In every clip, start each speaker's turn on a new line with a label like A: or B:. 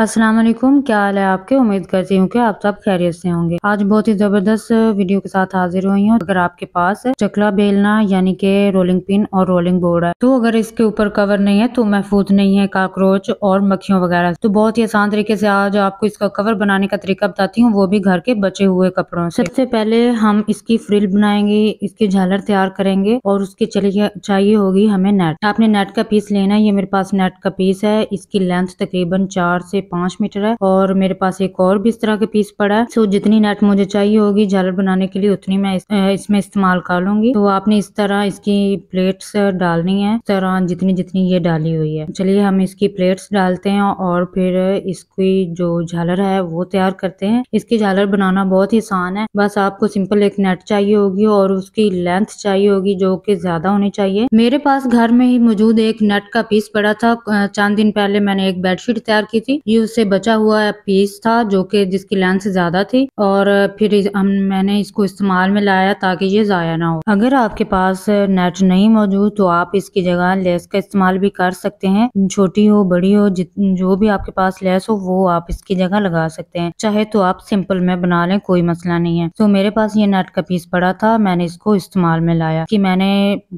A: अस्सलाम वालेकुम क्या हाल है आपके उम्मीद करती हूँ कि आप सब खैरियत से होंगे आज बहुत ही ज़बरदस्त वीडियो के साथ हाजिर हुई हूँ अगर आपके पास चकला बेलना यानी के रोलिंग पिन और रोलिंग बोर्ड है तो अगर इसके ऊपर कवर नहीं है तो महफूज नहीं है काकरोच और मक्खियों वगैरह तो बहुत ही आसान तरीके से आज आपको इसका कवर बनाने का तरीका बताती हूँ वो भी घर के बचे हुए कपड़ों से सबसे पहले हम इसकी फ्रिल बनाएंगे इसकी झालर तैयार करेंगे और उसकी चलिए चाहिए होगी हमें नेट आपने नेट का पीस लेना है ये मेरे पास नेट का पीस है इसकी लेंथ तकरीबन चार से पांच मीटर है और मेरे पास एक और भी इस तरह के पीस पड़ा है सो जितनी नेट मुझे चाहिए होगी झालर बनाने के लिए उतनी मैं इस, इसमें इस्तेमाल कर लूंगी तो आपने इस तरह इसकी प्लेट्स डालनी है इस तरह जितनी जितनी ये डाली हुई है चलिए हम इसकी प्लेट्स डालते हैं और फिर इसकी जो झालर है वो तैयार करते हैं इसकी झालर बनाना बहुत ही आसान है बस आपको सिंपल एक नेट चाहिए होगी और उसकी लेंथ चाहिए होगी जो कि ज्यादा होनी चाहिए मेरे पास घर में ही मौजूद एक नेट का पीस पड़ा था चंद दिन पहले मैंने एक बेडशीट तैयार की थी उससे बचा हुआ पीस था जो कि जिसकी लेंथ ज़्यादा थी और फिर हम मैंने इसको इस्तेमाल में लाया ताकि ये ज़ाया ना हो अगर आपके पास नेट नहीं मौजूद तो आप इसकी जगह लेस का इस्तेमाल भी कर सकते हैं छोटी हो बड़ी हो जो भी आपके पास लेस हो वो आप इसकी जगह लगा सकते हैं चाहे तो आप सिंपल में बना लें कोई मसला नहीं है तो मेरे पास ये नेट का पीस पड़ा था मैंने इसको इस्तेमाल में लाया कि मैंने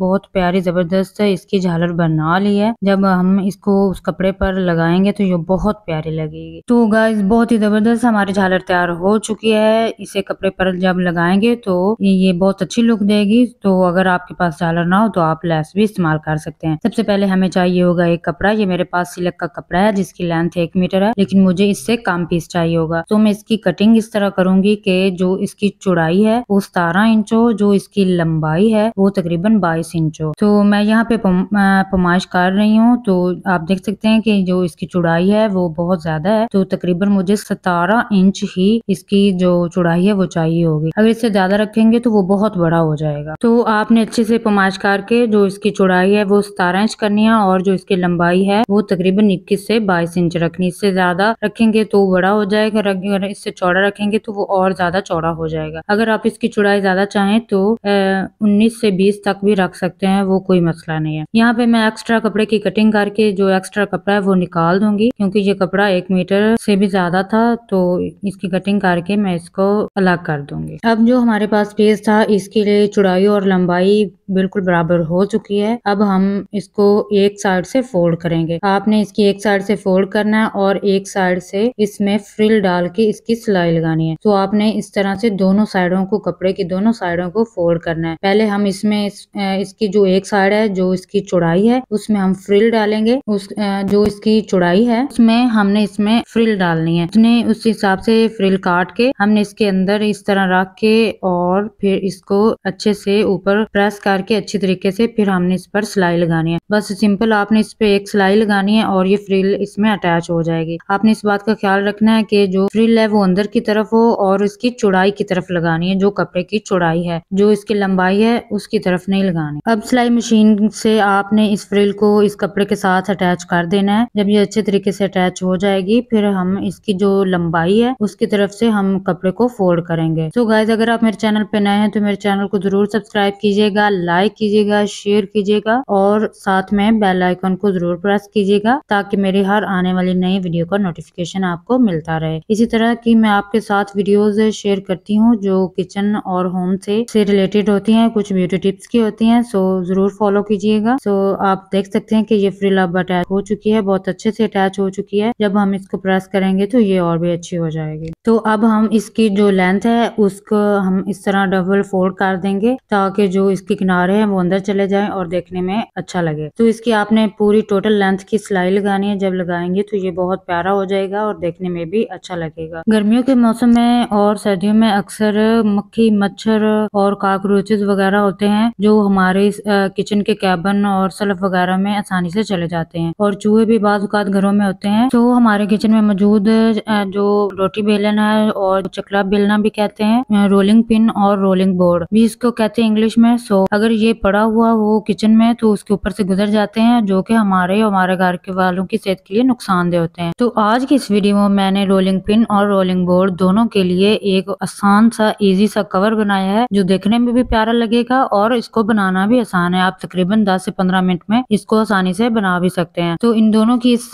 A: बहुत प्यारी ज़बरदस्त इसकी झालर बना ली है जब हम इसको उस कपड़े पर लगाएंगे तो ये बहुत प्यारी प्यारे लगेगी तो गाइस बहुत ही जबरदस्त हमारी झालर तैयार हो चुकी है इसे कपड़े पर जब लगाएंगे तो ये बहुत अच्छी लुक देगी तो अगर आपके पास झालर ना हो तो आप लेस भी इस्तेमाल कर सकते हैं सबसे पहले हमें चाहिए होगा एक कपड़ा ये मेरे पास सिलक का कपड़ा है जिसकी लेंथ एक मीटर है लेकिन मुझे इससे कम पीस चाहिए होगा तो मैं इसकी कटिंग इस तरह करूंगी की जो इसकी चौड़ाई है वो सतारह इंच हो जो इसकी लंबाई है वो तकरीबन बाईस इंच हो तो मैं यहाँ पे पमाइश कर रही हूँ तो आप देख सकते हैं कि जो इसकी चौड़ाई है वो बहुत बहुत ज्यादा है तो तकरीबन मुझे सतारह इंच ही इसकी जो चौड़ाई है वो चाहिए होगी अगर इससे ज्यादा रखेंगे तो वो बहुत बड़ा हो जाएगा तो आपने अच्छे से पमाश करके जो इसकी चौड़ाई है वो सतारह इंच करनी है और जो इसकी लंबाई है वो तकरीबन इक्कीस से बाईस इंच रखनी इससे ज्यादा रखेंगे तो बड़ा हो जाएगा अगर इससे चौड़ा रखेंगे तो वो और ज्यादा चौड़ा हो जाएगा अगर आप इसकी चौड़ाई ज्यादा चाहें तो उन्नीस से बीस तक भी रख सकते हैं वो कोई मसला नहीं है यहाँ पे मैं एक्स्ट्रा कपड़े की कटिंग करके जो एक्स्ट्रा कपड़ा है वो निकाल दूंगी क्योंकि ये कपड़ा चौड़ा एक मीटर से भी ज्यादा था तो इसकी कटिंग करके मैं इसको अलग कर दूंगी अब जो हमारे पास पेज था इसके लिए चौड़ाई और लंबाई बिल्कुल बराबर हो चुकी है अब हम इसको एक साइड से फोल्ड करेंगे आपने इसकी एक साइड से फोल्ड करना है और एक साइड से इसमें फ्रिल डाल के इसकी सिलाई लगानी है तो आपने इस तरह से दोनों साइडों को कपड़े की दोनों साइडों को फोल्ड करना है पहले हम इसमें इस, इसकी जो एक साइड है जो इसकी चौड़ाई है उसमें हम फ्रिल डालेंगे उस जो इसकी चौड़ाई है उसमें हम हमने इसमें फ्रिल डालनी है उसने उस हिसाब से फ्रिल काट के हमने इसके अंदर इस तरह रख के और फिर इसको अच्छे से ऊपर प्रेस करके अच्छी तरीके से फिर हमने इस पर सिलाई लगानी है बस सिंपल आपने इस पे एक सिलाई लगानी है और ये फ्रिल इसमें अटैच हो जाएगी आपने इस बात का ख्याल रखना है कि जो फ्रिल है वो अंदर की तरफ हो और इसकी चौड़ाई की तरफ लगानी है जो कपड़े की चौड़ाई है जो इसकी लंबाई है उसकी तरफ नहीं लगानी अब सिलाई मशीन से आपने इस फ्रिल को इस कपड़े के साथ अटैच कर देना है जब ये अच्छे तरीके से अटैच हो जाएगी फिर हम इसकी जो लंबाई है उसकी तरफ से हम कपड़े को फोल्ड करेंगे सो so गाइज अगर आप मेरे चैनल पे नए हैं तो मेरे चैनल को जरूर सब्सक्राइब कीजिएगा लाइक कीजिएगा शेयर कीजिएगा और साथ में बेल आइकन को जरूर प्रेस कीजिएगा ताकि मेरी हर आने वाली नई वीडियो का नोटिफिकेशन आपको मिलता रहे इसी तरह की मैं आपके साथ वीडियोज शेयर करती हूँ जो किचन और होम से रिलेटेड होती है कुछ ब्यूटी टिप्स की होती है सो जरूर फॉलो कीजिएगा सो आप देख सकते हैं कि ये फ्रिल अब अटैच हो चुकी है बहुत अच्छे से अटैच हो चुकी है जब जब हम इसको प्रेस करेंगे तो ये और भी अच्छी हो जाएगी तो अब हम इसकी जो लेंथ है उसको हम इस तरह डबल फोल्ड कर देंगे ताकि जो इसके किनारे हैं वो अंदर चले जाएं और देखने में अच्छा लगे तो इसकी आपने पूरी टोटल लेंथ की सिलाई लगानी है जब लगाएंगे तो ये बहुत प्यारा हो जाएगा और देखने में भी अच्छा लगेगा गर्मियों के मौसम में और सर्दियों में अक्सर मक्खी मच्छर और काकरोचेज वगैरह होते हैं जो हमारे किचन के कैबन और सल्फ वगैरह में आसानी से चले जाते हैं और चूहे भी बाज घरों में होते हैं तो हमारे किचन में मौजूद जो रोटी बेलन है और चकला बेलना भी कहते हैं रोलिंग पिन और रोलिंग बोर्ड भी इसको कहते हैं इंग्लिश में सो अगर ये पड़ा हुआ हो किचन में तो उसके ऊपर से गुजर जाते हैं जो कि हमारे और हमारे घर के वालों की सेहत के लिए नुकसानदेह होते हैं तो आज की इस वीडियो में मैंने रोलिंग पिन और रोलिंग बोर्ड दोनों के लिए एक आसान सा इजी सा कवर बनाया है जो देखने में भी प्यारा लगेगा और इसको बनाना भी आसान है आप तकरीबन दस से पंद्रह मिनट में इसको आसानी से बना भी सकते हैं तो इन दोनों की इस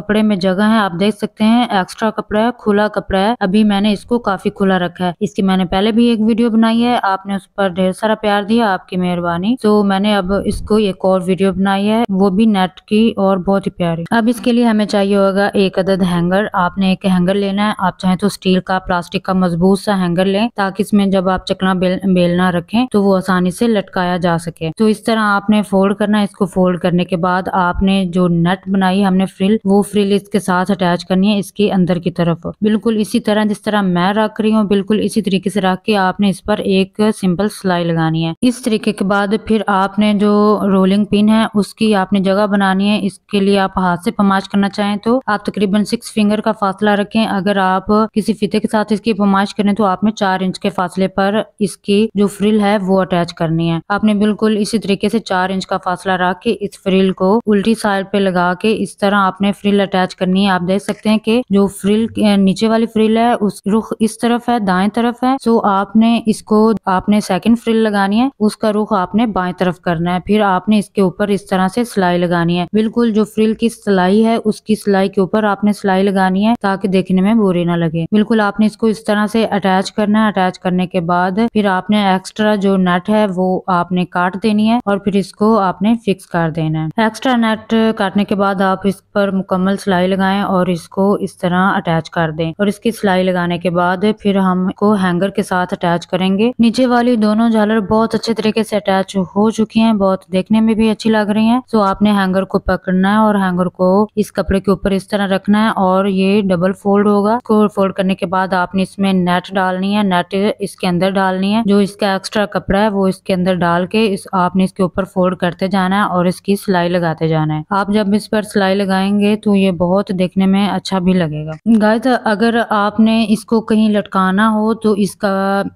A: कपड़े में जगह जगह है आप देख सकते हैं एक्स्ट्रा कपड़ा है खुला कपड़ा है अभी मैंने इसको काफी खुला रखा है इसकी मैंने पहले भी एक वीडियो बनाई है आपने उस पर ढेर सारा प्यार दिया आपकी मेहरबानी तो मैंने अब इसको एक और वीडियो बनाई है वो भी नेट की और बहुत ही प्यारी अब इसके लिए हमें चाहिए होगा एक अदद हैंगर आपने एक हैंगर लेना है आप चाहे तो स्टील का प्लास्टिक का मजबूत सा हैंगर लें ताकि इसमें जब आप चकना बेल, बेलना रखें तो वो आसानी से लटकाया जा सके तो इस तरह आपने फोल्ड करना है इसको फोल्ड करने के बाद आपने जो नेट बनाई हमने फ्रिल वो फ्रिल इसके साथ अटैच करनी है इसके अंदर की तरफ बिल्कुल इसी तरह जिस तरह मैं रख रही हूँ बिल्कुल इसी तरीके से रख के आपने इस पर एक सिंपल सिलाई लगानी है इस तरीके के बाद फिर आपने जो रोलिंग पिन है उसकी आपने जगह बनानी है इसके लिए आप हाथ से पमाश करना चाहें तो आप तकरीबन सिक्स फिंगर का फासला रखें अगर आप किसी फीते के साथ इसकी पमाश करें तो आपने चार इंच के फासले पर इसकी जो फ्रिल है वो अटैच करनी है आपने बिल्कुल इसी तरीके से चार इंच का फासला रख के इस फ्रिल को उल्टी साइड पे लगा के इस तरह आपने फ्रिल अटैच करनी करनी है आप देख सकते हैं कि जो फ्रिल नीचे वाली फ्रिल है उस रुख इस तरफ है दाएं तरफ है सो आपने इसको आपने सेकंड फ्रिल लगानी है उसका रुख आपने बाएं तरफ करना है फिर आपने इसके ऊपर इस तरह से सिलाई लगानी है बिल्कुल जो फ्रिल की सिलाई है उसकी सिलाई के ऊपर आपने सिलाई लगानी है ताकि देखने में बोरे ना लगे बिल्कुल आपने इसको इस तरह से अटैच करना है अटैच करने के बाद फिर आपने एक्स्ट्रा जो नेट है वो आपने काट देनी है और फिर इसको आपने फिक्स कर देना है एक्स्ट्रा नेट काटने के बाद आप इस पर मुकम्मल सिलाई लगा लगाएं और इसको इस तरह अटैच कर दें और इसकी सिलाई लगाने के बाद फिर हम को हैंगर के साथ अटैच करेंगे नीचे वाली दोनों झालर बहुत अच्छे तरीके से अटैच हो चुकी हैं बहुत देखने में भी अच्छी लग रही हैं तो आपने हैंगर को पकड़ना है और हैंगर को इस कपड़े के ऊपर इस तरह रखना है और ये डबल फोल्ड होगा इसको फोल्ड करने के बाद आपने इसमें नेट डालनी है नेट इसके अंदर डालनी है जो इसका एक्स्ट्रा कपड़ा है वो इसके अंदर डाल के इस आपने इसके ऊपर फोल्ड करते जाना है और इसकी सिलाई लगाते जाना है आप जब इस पर सिलाई लगाएंगे तो ये बहुत तो देखने में अच्छा भी लगेगा गाइस अगर आपने इसको कहीं लटकाना हो तो इसका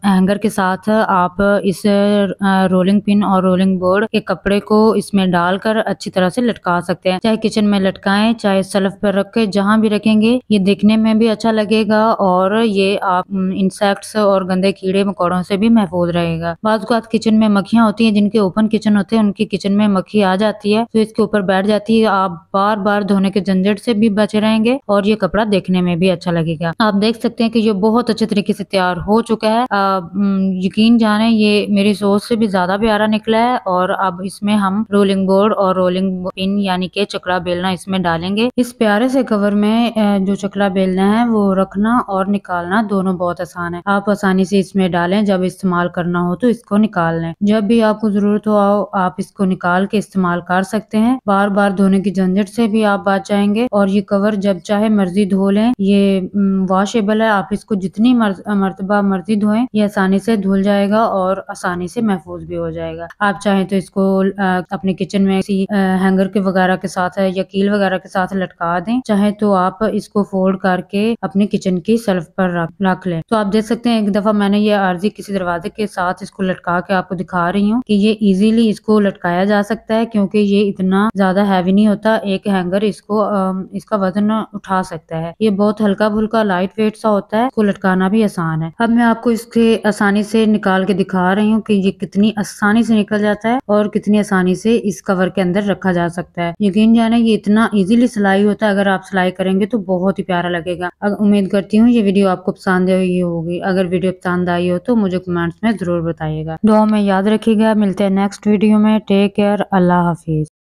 A: हैंगर के साथ आप इस रोलिंग पिन और रोलिंग बोर्ड के कपड़े को इसमें डालकर अच्छी तरह से लटका सकते हैं चाहे किचन में लटकाएं चाहे सेल्फ पर रखे जहाँ भी रखेंगे ये देखने में भी अच्छा लगेगा और ये आप इंसेक्ट्स और गंदे कीड़े मकोड़ों से भी महफूज रहेगा बाद किचन में मक्खियाँ होती हैं जिनके ओपन किचन होते हैं उनकी किचन में मक्खी आ जाती है तो इसके ऊपर बैठ जाती है आप बार बार धोने के झंझट से भी बच अच्छे रहेंगे और ये कपड़ा देखने में भी अच्छा लगेगा आप देख सकते हैं कि ये बहुत अच्छे तरीके से तैयार हो चुका है आ, यकीन जाने ये मेरी सोच से भी ज्यादा प्यारा निकला है और अब इसमें हम रोलिंग बोर्ड और रोलिंग पिन यानी के चकड़ा बेलना इसमें डालेंगे इस प्यारे से कवर में जो चकड़ा बेलना है वो रखना और निकालना दोनों बहुत आसान है आप आसानी से इसमें डालें जब इस्तेमाल करना हो तो इसको निकाल लें जब भी आपको जरूरत हो आओ आप इसको निकाल के इस्तेमाल कर सकते हैं बार बार धोने की झंझट से भी आप बच जाएंगे और ये कवर कवर जब चाहे मर्जी धो लें ये वॉशेबल है आप इसको जितनी मरतबा मर्जी धोएं ये आसानी से धुल जाएगा और आसानी से महफूज भी हो जाएगा आप चाहे तो इसको अपने किचन में किसी हैंगर के वगैरह के साथ है या कील वगैरह के साथ लटका दें चाहे तो आप इसको फोल्ड करके अपने किचन की सेल्फ पर रख लें तो आप देख सकते हैं एक दफा मैंने ये आरजी किसी दरवाजे के साथ इसको लटका के आपको दिखा रही हूँ कि ये इजीली इसको लटकाया जा सकता है क्योंकि ये इतना ज्यादा हैवी नहीं होता एक हैंगर इसको इसका वजन उठा सकता है ये बहुत हल्का फुल्का लाइट वेट सा होता है इसको लटकाना भी आसान है अब मैं आपको इसके आसानी से निकाल के दिखा रही हूँ कि ये कितनी आसानी से निकल जाता है और कितनी आसानी से इस कवर के अंदर रखा जा सकता है यकीन जाने ये इतना इजीली सिलाई होता है अगर आप सिलाई करेंगे तो बहुत ही प्यारा लगेगा अगर उम्मीद करती हूँ ये वीडियो आपको पसंद आई होगी अगर वीडियो पसंद आई हो तो मुझे कमेंट्स में जरूर बताइएगा दो में याद रखिएगा मिलते हैं नेक्स्ट वीडियो में टेक केयर अल्लाह हाफिज